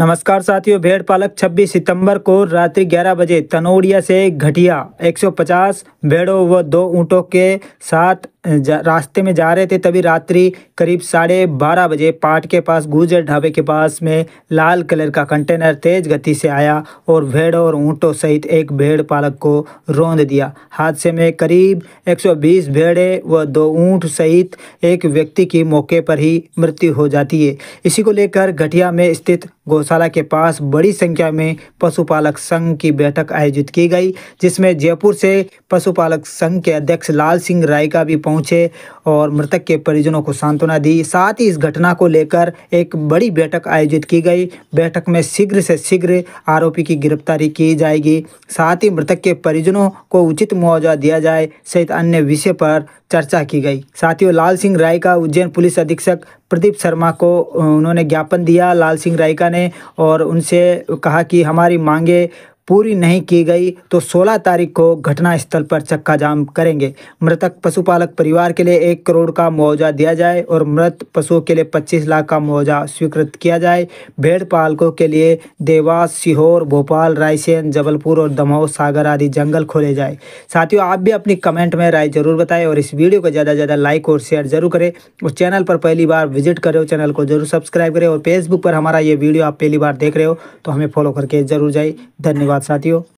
नमस्कार साथियों भेड़ पालक 26 सितंबर को रात्रि 11 बजे तनोड़िया से घटिया 150 भेड़ों व दो ऊँटों के साथ रास्ते में जा रहे थे तभी रात्रि करीब साढ़े बारह बजे पाट के पास गुजर ढाबे के पास में लाल कलर का कंटेनर तेज गति से आया और भेड़ों और ऊँटों सहित एक भेड़ पालक को रौंद दिया हादसे में करीब 120 भेड़े व दो ऊँट सहित एक व्यक्ति की मौके पर ही मृत्यु हो जाती है इसी को लेकर घटिया में स्थित गौशाला के पास बड़ी संख्या में पशुपालक संघ की बैठक आयोजित की गई जिसमें जयपुर से पशुपालक संघ के अध्यक्ष लाल सिंह राय का भी पहुंचे और मृतक के परिजनों को सांत्वना दी साथ ही इस घटना को लेकर एक बड़ी बैठक आयोजित की गई बैठक में शीघ्र से शीघ्र आरोपी की गिरफ्तारी की जाएगी साथ ही मृतक के परिजनों को उचित मुआवजा दिया जाए सहित अन्य विषय पर चर्चा की गई साथियों लाल सिंह राय का उज्जैन पुलिस अधीक्षक प्रदीप शर्मा को उन्होंने ज्ञापन दिया लाल सिंह रायका ने और उनसे कहा कि हमारी मांगे पूरी नहीं की गई तो 16 तारीख को घटना स्थल पर चक्का जाम करेंगे मृतक पशुपालक परिवार के लिए एक करोड़ का मुआवजा दिया जाए और मृत पशुओं के लिए पच्चीस लाख का मुआवजा स्वीकृत किया जाए भेड़ पालकों के लिए देवास सीहोर भोपाल रायसेन जबलपुर और दमोह सागर आदि जंगल खोले जाए साथियों आप भी अपनी कमेंट में राय जरूर बताएं और इस वीडियो को ज़्यादा से ज़्यादा लाइक और शेयर जरूर करें और चैनल पर पहली बार विजिट करें चैनल को जरूर सब्सक्राइब करें और फेसबुक पर हमारा ये वीडियो आप पहली बार देख रहे हो तो हमें फॉलो करके जरूर जाए धन्यवाद धन्यवाद साथियों